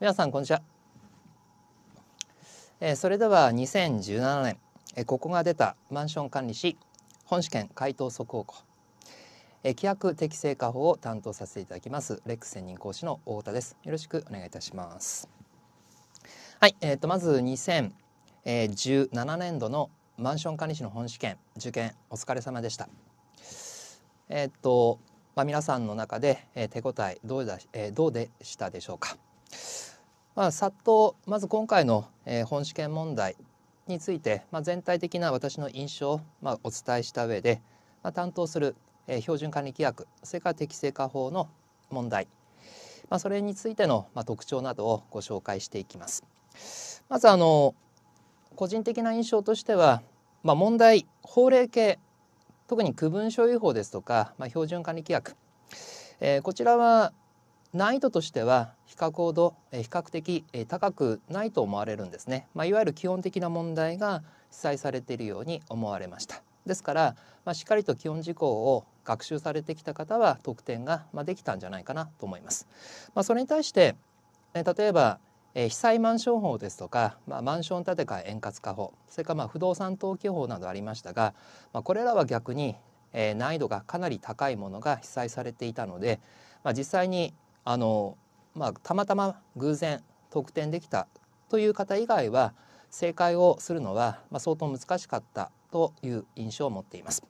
皆さんこんにちは、えー、それでは2017年、えー、ここが出たマンション管理士本試験回答速報庫、えー、規約適正化法を担当させていただきますレック専任講師の太田ですよろしくお願いいたしますはい、えーと、とまず2017年度のマンション管理士の本試験受験お疲れ様でしたえっ、ー、とまあ、皆さんの中で、えー、手応えどうだ、えー、どうでしたでしょうか。まあ、さっとまず今回の、えー、本試験問題について、まあ、全体的な私の印象を、まあ、お伝えした上で、まあ、担当する、えー、標準管理規約それから適正化法の問題、まあ、それについての、まあ、特徴などをご紹介していきます。まずあの個人的な印象としては、まあ、問題法令系特に区分所有法ですとか、まあ、標準管理規約、えー、こちらは難易度としては比較ほど比較的高くないと思われるんですね、まあ、いわゆる基本的な問題が記載されているように思われましたですから、まあ、しっかりと基本事項を学習されてきた方は得点ができたんじゃないかなと思います、まあ、それに対して例えば被災マンション法ですとか、まあ、マンション建て替え円滑化法それからまあ不動産登記法などありましたが、まあ、これらは逆に難易度がかなり高いものが被災されていたので、まあ、実際にあの、まあ、たまたま偶然得点できたという方以外は正解をするのは、まあ、相当難しかったという印象を持っています。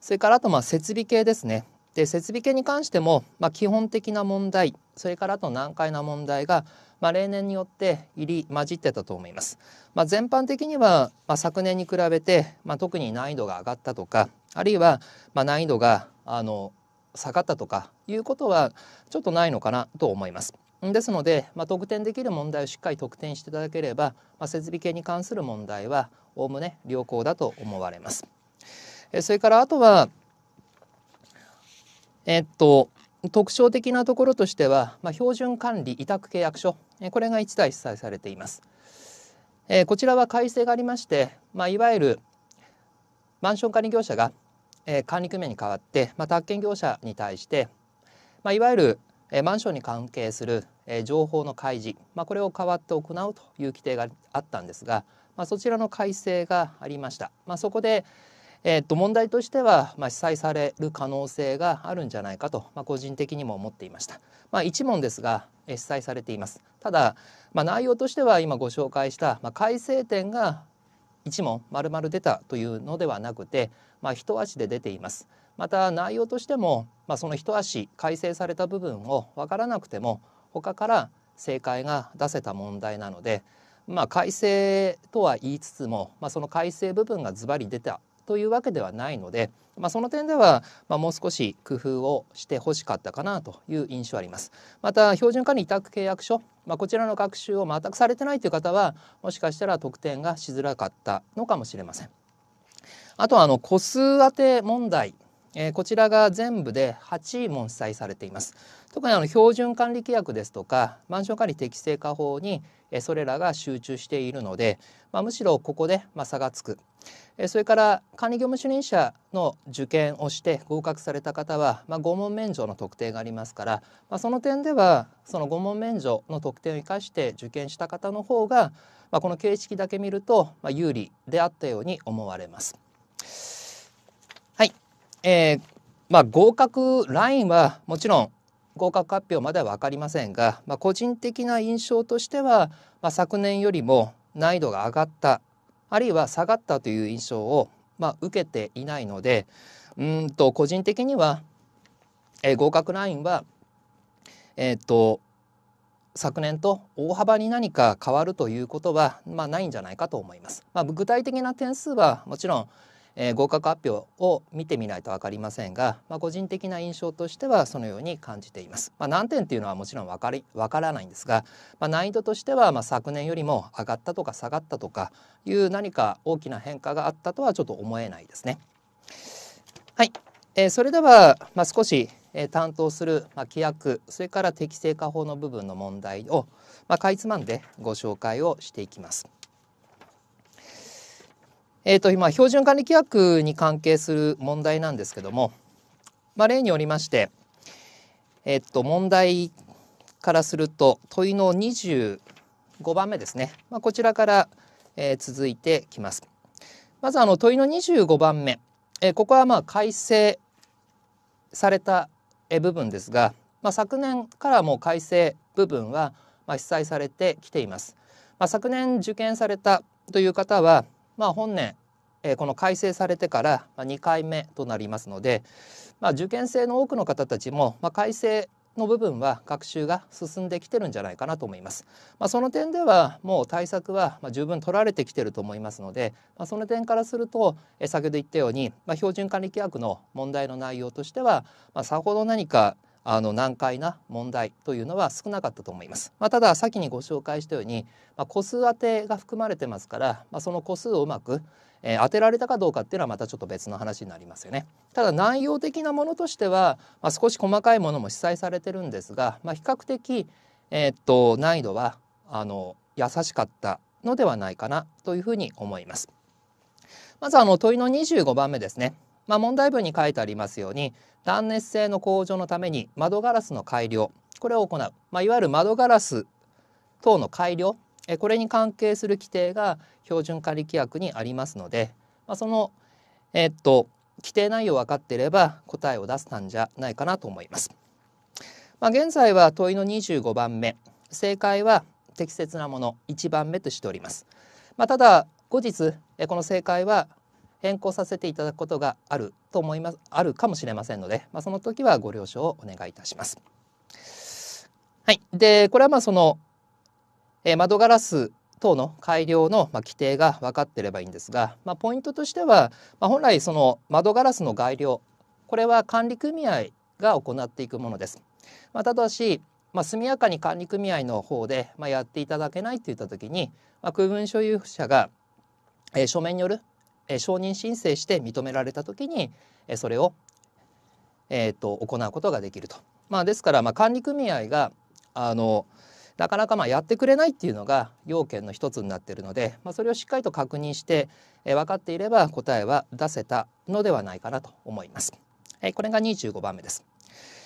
それからあとまあ設備系ですね。で設備系に関しても、まあ、基本的な問題それからあと難解な問題が、まあ、例年によって入り混じってたと思います。まあ、全般的には、まあ、昨年に比べて、まあ、特に難易度が上がったとかあるいは、まあ、難易度があの下がったとかいうことはちょっとないのかなと思います。ですので、まあ、得点できる問題をしっかり得点していただければ、まあ、設備系に関する問題はおおむね良好だと思われます。えそれからあとは、えっと、特徴的なところとしては、まあ、標準管理委託契約書これが1台記載されています。えこちらは改正がありまして、まあ、いわゆるマンション管理業者がえ管理組合に代わって、まあ、宅建業者に対して、まあ、いわゆる、えマンションに関係する、え情報の開示、まあ、これを代わって行うという規定があったんですが、まあ、そちらの改正がありました。まあ、そこでえー、と問題としては、まあ、被災される可能性があるんじゃないかと、まあ、個人的にも思っていました、まあ、1問ですが、え被災されていますただ、まあ、内容としては今ご紹介した、まあ、改正点が1問まるまる出たというのではなくて、まあ、一足で出ています。また内容としても、まあ、その一足改正された部分を分からなくても他から正解が出せた問題なので、まあ、改正とは言いつつも、まあ、その改正部分がズバリ出たというわけではないので、まあ、その点では、まあ、もう少し工夫をしてほしかったかなという印象あります。また標準化に委託契約書、まあ、こちらの学習を全くされてないという方はもしかしたら得点がしづらかったのかもしれません。あとはあの個数当て問題えー、こちらが全部で8問記載されています特にあの標準管理規約ですとかマンション管理適正化法に、えそれらが集中しているので、まあ、むしろここで、ま差がつくそれから管理業務主任者の受験をして合格された方は、まあ、5問免除の特定がありますから、まあ、その点ではその5問免除の特典を生かして受験した方の方が、まあ、この形式だけ見ると、まあ、有利であったように思われます。はい、えーまあ、合格ラインはもちろん合格発表までは分かりませんが、まあ、個人的な印象としては、まあ、昨年よりも難易度が上がったあるいは下がったという印象を、まあ、受けていないのでうんと個人的には、えー、合格ラインは、えー、っと昨年と大幅に何か変わるということは、まあ、ないんじゃないかと思います。まあ、具体的な点数はもちろんえー、合格発表を見てみないと分かりませんが、まあ、個人的な印象としてはそのように感じています。まあ、難点っていうのはもちろん分かり分からないんですが、まあ、難易度としてはまあ昨年よりも上がったとか下がったとかいう何か大きな変化があったとはちょっと思えないですね。はい、えー、それでは、まあ、少し担当する規約それから適正化法の部分の問題を、まあ、かいつまんでご紹介をしていきます。えーと、今標準管理規約に関係する問題なんですけども、まあ、例によりまして、えーと、問題からすると問いの25番目ですね、まあ、こちらから、えー、続いてきます。まずあの問いの25番目、えー、ここはまあ改正された部分ですが、まあ、昨年からも改正部分はまあ被災されてきています。まあ、昨年受験されたという方はまあ、本年、えこの改正されてから2回目となりますので、まあ、受験生の多くの方たちも、まあ、改正の部分は学習が進んできてるんじゃないかなと思います。まあ、その点ではもう対策は十分取られてきてると思いますので、まあ、その点からすると、え先ほど言ったように、まあ、標準管理規約の問題の内容としては、まあ、さほど何かあの難解な問題というのは少なかったと思います。まあ、ただ先にご紹介したように、まあ、個数当てが含まれてますから、まあ、その個数をうまく、えー、当てられたかどうかっていうのはまたちょっと別の話になりますよね。ただ内容的なものとしては、まあ、少し細かいものも記載されてるんですが、まあ、比較的、えー、っと難易度はあの優しかったのではないかなというふうに思います。まずあの問いの25番目ですね。まあ、問題文に書いてありますように断熱性の向上のために窓ガラスの改良これを行う、まあ、いわゆる窓ガラス等の改良えこれに関係する規定が標準化規約にありますので、まあ、その、えっと規定内容分かっていれば答えを出せたんじゃないかなと思います。まあ、現在は問いの25番目正解は適切なもの1番目としております。まあ、ただ後日この正解は変更させていただくことがあると思いますあるかもしれませんので、まあ、その時はご了承をお願いいたします。はい、でこれはまあその、え窓ガラス等の改良の、ま規定が分かってればいいんですが、まあ、ポイントとしては、まあ、本来その窓ガラスの外良これは管理組合が行っていくものです。まあ、ただし、まあ、速やかに管理組合の方で、まやっていただけないといった時に、ま区分所有者が、え書面によるえ承認申請して認められた時に、えそれを、えーと、行うことができると。まあ、ですから、まあ、管理組合があのなかなかまあやってくれないっていうのが要件の一つになっているので、まあ、それをしっかりと確認して、え分かっていれば答えは出せたのではないかなと思います。えこれが25番目です。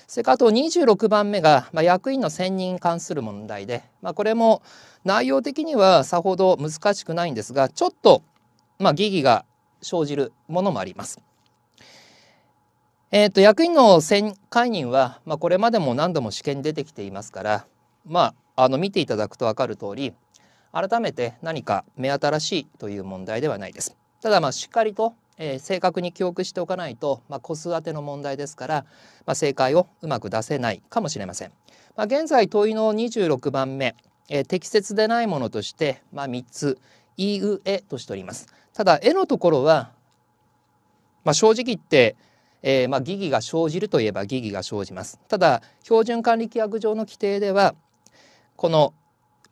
それからあと26番目が、まあ、役員の選任に関する問題で、まあ、これも内容的にはさほど難しくないんですがちょっとまあ、疑義が生じるものもあります。えーと、役員の選解任は、まあ、これまでも何度も試験に出てきていますから、まあ、あの見ていただくと分かる通り改めて何か目新しいという問題ではないです。ただまあしっかりと、えー、正確に記憶しておかないと、まあ、個数当ての問題ですから、まあ、正解をうまく出せないかもしれません。まあ、現在問いの26番目、えー、適切でないものとして、まあ、3つ「いうえ」としております。ただ絵のところは、まあ、正直言って、えー、まあ疑義が生じるといえば疑義が生じます。ただ標準管理規約上の規定ではこの、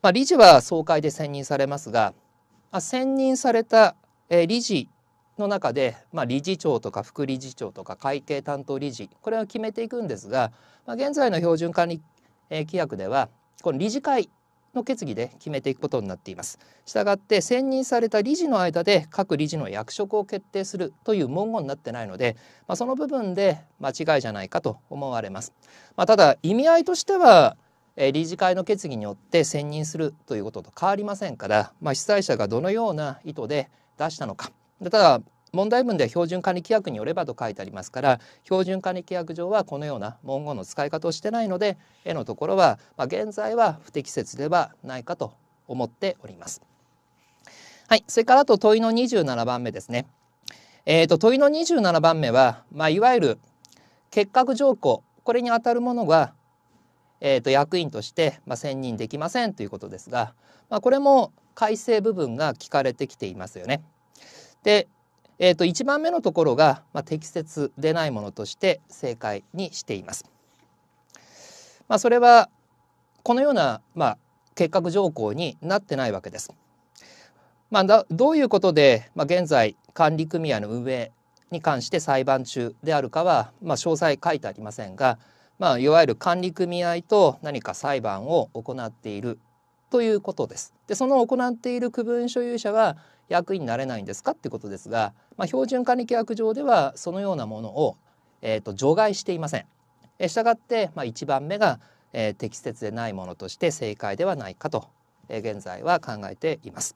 まあ、理事は総会で選任されますが、まあ、選任された、えー、理事の中で、まあ、理事長とか副理事長とか会計担当理事これは決めていくんですが、まあ、現在の標準管理、えー、規約ではこの理事会の決議で決めていくことになっています。したがって選任された理事の間で各理事の役職を決定するという文言になってないので、まあ、その部分で間違いじゃないかと思われます。まあ、ただ意味合いとしては理事会の決議によって選任するということと変わりませんから、まあ、主催者がどのような意図で出したのかただ問題文では標準管理規約によればと書いてありますから標準管理規約上はこのような文言の使い方をしてないので絵のところは、まあ、現在は不適切ではないかと思っております。はい、それからあと問いの27番目ですね。えーと、問いの27番目は、まあ、いわゆる結核条項これにあたるものが、えーと、と役員として、まあ、選任できませんということですが、まあ、これも改正部分が聞かれてきていますよね。でえー、と1番目のところが、まあ、適切でないものとして正解にしています。まあ、それはこのような、まあ、結核条項になってないわけです。まあ、どういうことで、まあ、現在管理組合の運営に関して裁判中であるかは、まあ、詳細書いてありませんが、まあ、いわゆる管理組合と何か裁判を行っているということです。でその行っている区分所有者は役員になれないんですかってことですが、まあ、標準管理規約上ではそのようなものを、えーと、除外していません。えしたがって、まあ、1番目が、えー、適切でないものとして正解ではないかと、えー、現在は考えています。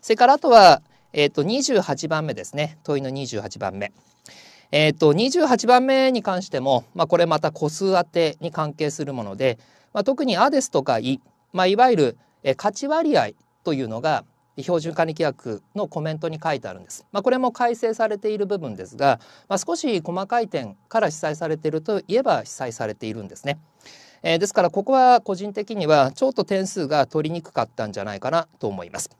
それからあとは、えーと、と28番目ですね問いの28番目。えーと、と28番目に関しても、まあ、これまた個数当てに関係するもので、まあ、特に「あ」ですとか「い」まあ、いわゆる価値割合というのが標準管理規約のコメントに書いてあるんです。まあ、これも改正されている部分ですが、まあ、少し細かい点から記載されているといえば記載されているんですね。えー、ですからここは個人的にはちょっと点数が取りにくかったんじゃないかなと思います。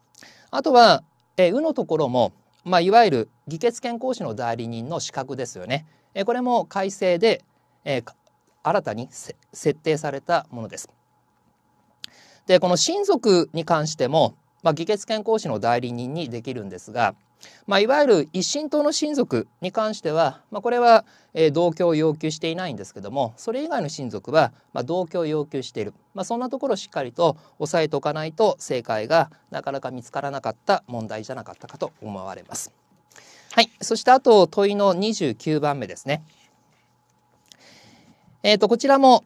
あとは、えー、うのところも、まあ、いわゆる議決権行使の代理人の資格ですよね。えー、これも改正で、えー、新たに設定されたものです。でこの親族に関してもまあ、議決権行使の代理人にできるんですが、まあ、いわゆる一神党の親族に関しては、まあ、これは、えー、同居を要求していないんですけどもそれ以外の親族は、まあ、同居を要求している、まあ、そんなところをしっかりと押さえておかないと正解がなかなか見つからなかった問題じゃなかったかと思われます。はい、そしてあと問いの29番目ですね。えー、とこちらも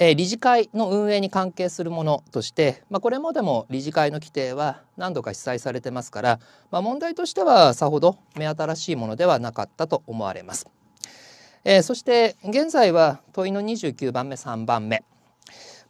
えー、理事会の運営に関係するものとして、まあ、これまでも理事会の規定は何度か被災されてますから、まあ、問題としてはさほど目新しいものではなかったと思われます。えー、そして現在は問いの29番目3番目、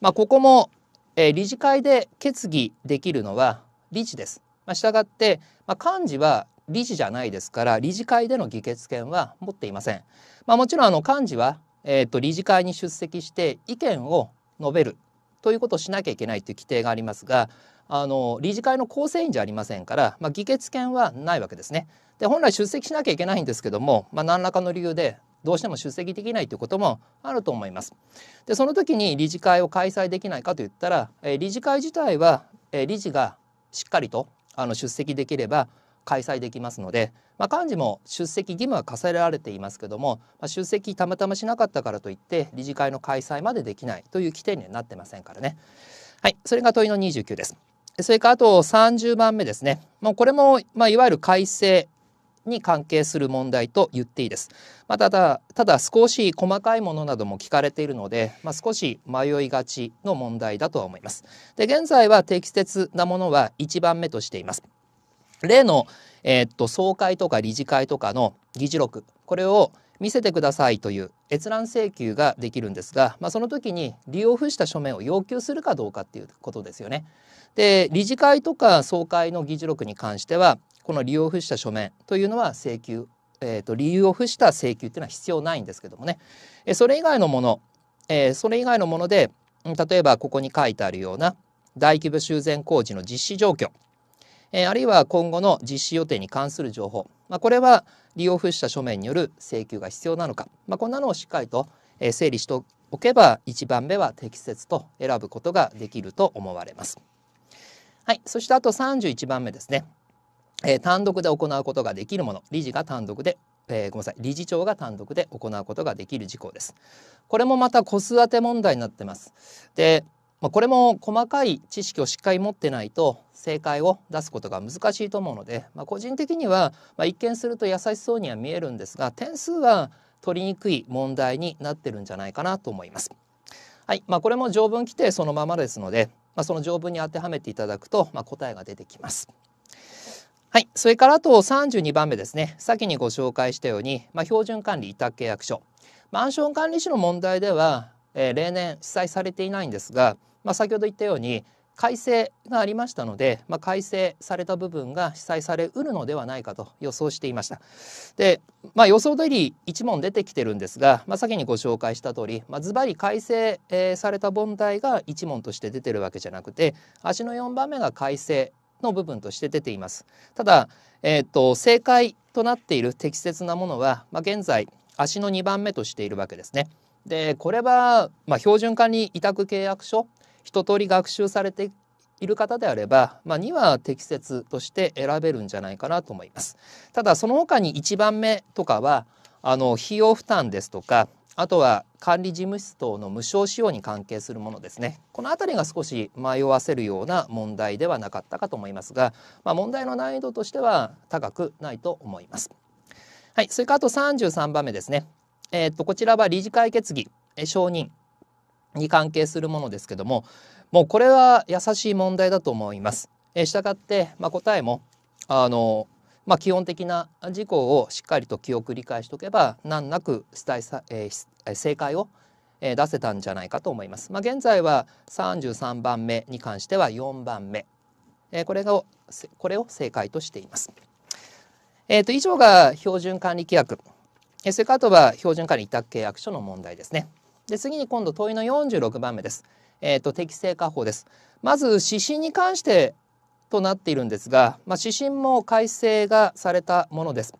まあ、ここも、えー、理事会で決議できるのは理事です。まあ、したがって、まあ、幹事は理事じゃないですから理事会での議決権は持っていません。まあ、もちろんあの幹事はえーと、理事会に出席して意見を述べるということをしなきゃいけないという規定がありますがあの理事会の構成員じゃありませんから、まあ、議決権はないわけですね。で本来出席しなきゃいけないんですけども、まあ、何らかの理由でどうしても出席できないということもあると思います。でその時に理事会を開催できないかといったら、えー、理事会自体は、えー、理事がしっかりとあの出席できれば開催できますので、まあ、幹事も出席義務は課せられていますけども、まあ、出席たまたましなかったからといって理事会の開催までできないという規定にはなってませんからね。はい、それが問いの29です。それからあと30番目ですね。もうこれも、まあ、いわゆる改正に関係する問題と言っていいです。まあ、ただ、ただ少し細かいものなども聞かれているので、まあ、少し迷いがちの問題だとは思います。で、現在は適切なものは1番目としています。例の、えー、っと総会とか理事会とかの議事録これを見せてくださいという閲覧請求ができるんですが、まあ、その時に利用付した書面を要求するかどうかっていうことですよね。で理事会とか総会の議事録に関してはこの利用付した書面というのは請求、えーと、理由を付した請求っていうのは必要ないんですけどもね、えそれ以外のもの、えー、それ以外のもので例えばここに書いてあるような大規模修繕工事の実施状況えー、あるいは今後の実施予定に関する情報、まあ、これは利用付した書面による請求が必要なのか、まあ、こんなのをしっかりとえ整理しておけば1番目は適切と選ぶことができると思われます。はい、そしてあと31番目ですね、えー、単独で行うことができるもの理事が単独でえー、ごめんなさい理事長が単独で行うことができる事項です。これもまた個数当て問題になってます。でまあ、これも細かい知識をしっかり持ってないと正解を出すことが難しいと思うので、まあ、個人的には、まあ、一見すると優しそうには見えるんですが点数は取りにくい問題になってるんじゃないかなと思います。はいまあ、これも条文規定そのままですので、まあ、その条文に当てはめていただくと、まあ、答えが出てきます。はい、それからあと32番目ですね先にご紹介したように、まあ、標準管理委託契約書マンション管理士の問題ではえ例年記載されていないんですが、まあ、先ほど言ったように改正がありましたので、まあ、改正された部分が記載されうるのではないかと予想していました。で、まあ、予想通り1問出てきてるんですが、まあ、先にご紹介した通り、まあ、ずばり改正、された問題が1問として出てるわけじゃなくて足の4番目が改正の部分として出ています。ただ、えーと、と正解となっている適切なものは、まあ、現在足の2番目としているわけですね。でこれは、まあ、標準化に委託契約書一通り学習されている方であれば、まあ、には適切として選べるんじゃないかなと思います。ただその他に1番目とかはあの費用負担ですとかあとは管理事務室等の無償使用に関係するものですねこの辺りが少し迷わせるような問題ではなかったかと思いますが、まあ、問題の難易度としては高くないと思います。はい、それからあと33番目ですねえー、っとこちらは理事会決議、え承認に関係するものですけどももうこれは優しい問題だと思います。えしたがって、まあ、答えもあの、まあ、基本的な事項をしっかりと記憶理解しておけば難なく伝えさ、えー、正解を出せたんじゃないかと思います。まあ、現在は33番目に関しては4番目、えー、これをこれを正解としています。えーと以上が標準管理規約えそれからあとは標準化の委託契約書の問題ですね。で次に今度問いの46番目です。えーと、適正化法です。まず指針に関してとなっているんですが、まあ、指針も改正がされたものです。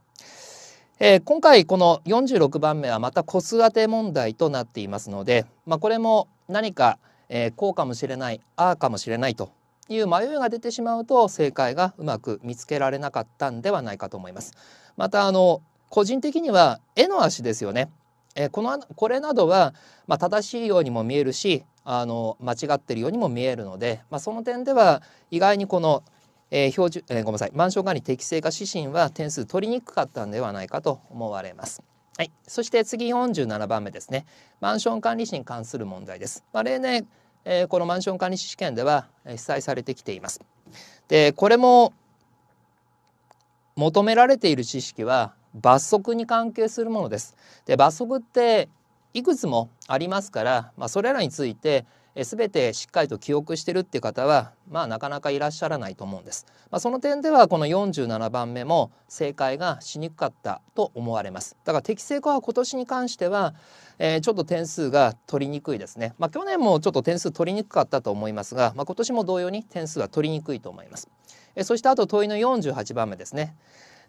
えー、今回この46番目はまた個数当て問題となっていますので、まあ、これも何か、えー、こうかもしれないあーかもしれないという迷いが出てしまうと正解がうまく見つけられなかったんではないかと思います。またあの個人的には絵の足ですよね。えー、このこれなどは、まあ、正しいようにも見えるしあの間違ってるようにも見えるので、まあ、その点では意外にこの、え標準、えー、ごめんなさいマンション管理適正化指針は点数取りにくかったんではないかと思われます。はい、そして次47番目ですねマンション管理士に関する問題です。まあ、例年、えー、このマンション管理士試験では、え被災されてきています。でこれも求められている知識は罰則に関係するものです。で罰則っていくつもありますから、まあ、それらについて全てしっかりと記憶してるっていう方は、まあ、なかなかいらっしゃらないと思うんです。まあ、その点ではこの47番目も正解がしにくかったと思われます。だから適正化は今年に関しては、えー、ちょっと点数が取りにくいですね。まあ、去年もちょっと点数取りにくかったと思いますが、まあ、今年も同様に点数は取りにくいと思います。えー、そしてあと問いの48番目ですね。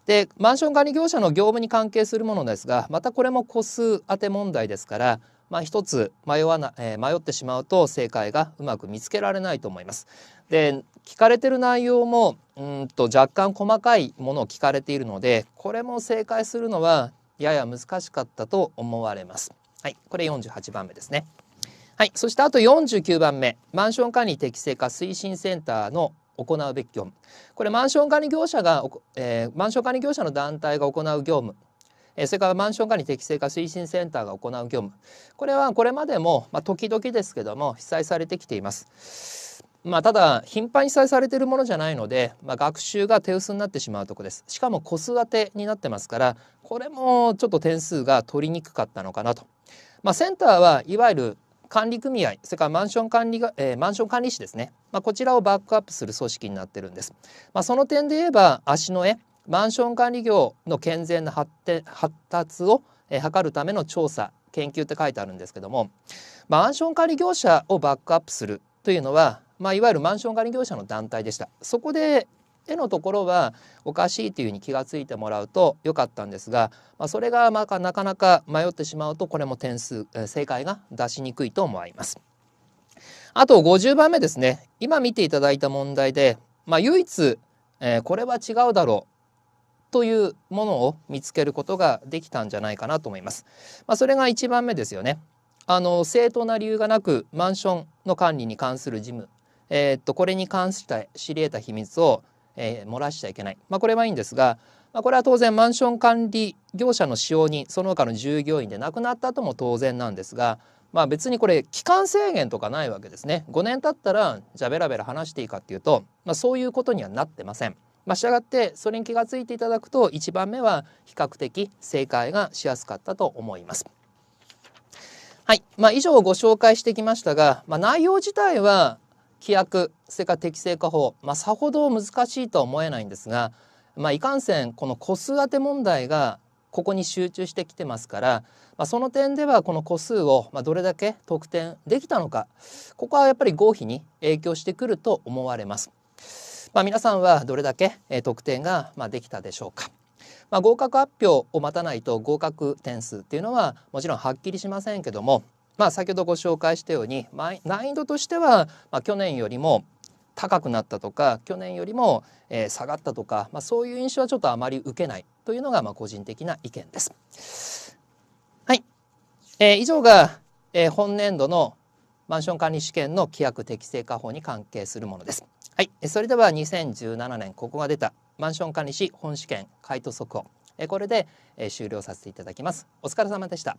でマンション管理業者の業務に関係するものですがまたこれも個数当て問題ですから、まあ、一つ迷わな、えー、迷ってしまうと正解がうまく見つけられないと思います。で聞かれてる内容もうんと若干細かいものを聞かれているのでこれも正解するのはやや難しかったと思われます。はい、これ48番目ですね。はい、そしてあと49番目、マンション管理適正化推進センターの行うべき業務これマンション管理業者が、えー、マンション管理業者の団体が行う業務それからマンション管理適正化推進センターが行う業務これはこれまでも、まあ、時々ですけども被災されてきています。まあ、ただ頻繁に被災されているものじゃないので、まあ、学習が手薄になってしまうとこですしかも子育てになってますからこれもちょっと点数が取りにくかったのかなと。まあ、センターはいわゆる管理組合それからマンション管理が、えー、マンション管理士ですね、まあ、こちらをバックアップする組織になってるんです。まあ、その点で言えば足の絵マンション管理業の健全な発展発達を、えー、図るための調査研究って書いてあるんですけども、まあ、マンション管理業者をバックアップするというのは、まあ、いわゆるマンション管理業者の団体でした。そこで手のところはおかしいというふうに気が付いてもらうとよかったんですが、まあ、それがまあなかなか迷ってしまうとこれも点数正解が出しにくいと思います。あと50番目ですね今見ていただいた問題で、まあ、唯一、えー、これは違うだろうというものを見つけることができたんじゃないかなと思います。まあ、それが1番目ですよね。あの正当な理由がなくマンションの管理に関する事務、えー、っとこれに関して知り得た秘密をえー、漏らしちゃいけない、まあ、これはいいんですが、まあ、これは当然マンション管理業者の使用人その他の従業員で亡くなったとも当然なんですが、まあ、別にこれ期間制限とかないわけですね5年経ったらじゃあベラベラ話していいかっていうと、まあ、そういうことにはなってません。まあ、がってそれに気が付いていただくと1番目は比較的正解がしやすかったと思います。はい、まあ、以上ご紹介してきましたが、まあ、内容自体は規約それから適正化法、まあ、さほど難しいとは思えないんですが、まあ、いかんせんこの個数当て問題がここに集中してきてますから、まあ、その点ではこの個数をどれだけ得点できたのかここはやっぱり合否に影響してくると思われます。まあ、皆さんはどれだけ得点ができたでしょうか。まあ、合格発表を待たないと合格点数っていうのはもちろんはっきりしませんけどもまあ、先ほどご紹介したように難易度としては、ま去年よりも高くなったとか去年よりも、え下がったとか、まあ、そういう印象はちょっとあまり受けないというのが、ま個人的な意見です。はい、えー、以上が、えー、本年度のマンション管理試験の規約適正化法に関係するものです。はい、それでは2017年ここが出たマンション管理士本試験回答速報、えー、これで、え終了させていただきます。お疲れ様でした。